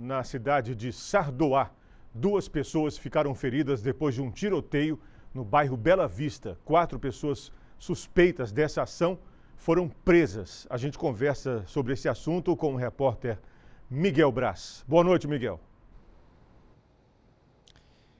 na cidade de Sardoá. Duas pessoas ficaram feridas depois de um tiroteio no bairro Bela Vista. Quatro pessoas suspeitas dessa ação foram presas. A gente conversa sobre esse assunto com o repórter Miguel Braz. Boa noite, Miguel.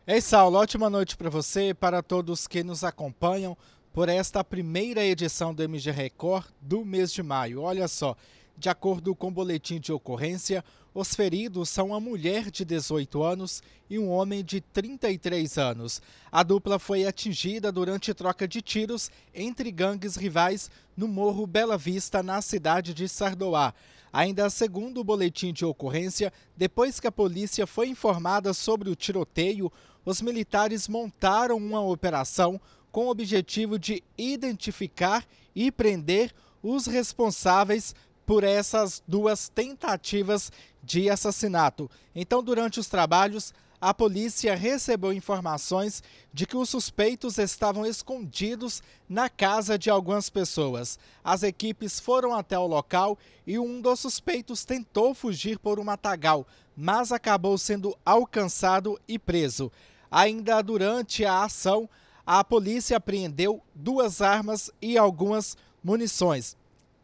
Ei, Saulo, ótima noite para você e para todos que nos acompanham por esta primeira edição do MG Record do mês de maio. Olha só, de acordo com o boletim de ocorrência, os feridos são uma mulher de 18 anos e um homem de 33 anos. A dupla foi atingida durante troca de tiros entre gangues rivais no Morro Bela Vista, na cidade de Sardoá. Ainda segundo o boletim de ocorrência, depois que a polícia foi informada sobre o tiroteio, os militares montaram uma operação com o objetivo de identificar e prender os responsáveis por essas duas tentativas de assassinato. Então, durante os trabalhos, a polícia recebeu informações de que os suspeitos estavam escondidos na casa de algumas pessoas. As equipes foram até o local e um dos suspeitos tentou fugir por um matagal, mas acabou sendo alcançado e preso. Ainda durante a ação, a polícia apreendeu duas armas e algumas munições.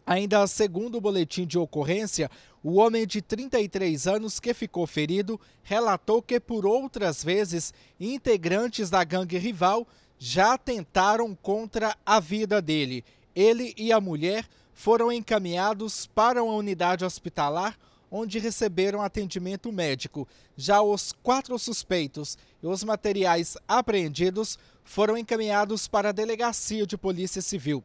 Ainda segundo o boletim de ocorrência, o homem de 33 anos que ficou ferido relatou que por outras vezes integrantes da gangue rival já atentaram contra a vida dele. Ele e a mulher foram encaminhados para uma unidade hospitalar onde receberam atendimento médico. Já os quatro suspeitos e os materiais apreendidos foram encaminhados para a delegacia de polícia civil.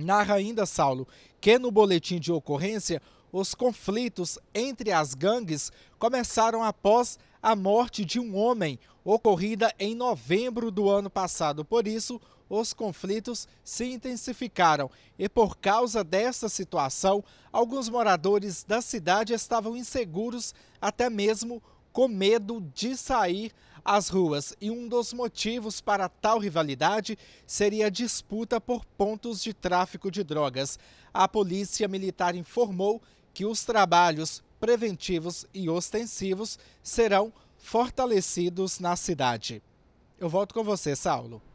Narra ainda, Saulo, que no boletim de ocorrência, os conflitos entre as gangues começaram após a morte de um homem, ocorrida em novembro do ano passado. Por isso, os conflitos se intensificaram e, por causa dessa situação, alguns moradores da cidade estavam inseguros até mesmo com medo de sair às ruas. E um dos motivos para tal rivalidade seria a disputa por pontos de tráfico de drogas. A Polícia Militar informou que os trabalhos preventivos e ostensivos serão fortalecidos na cidade. Eu volto com você, Saulo.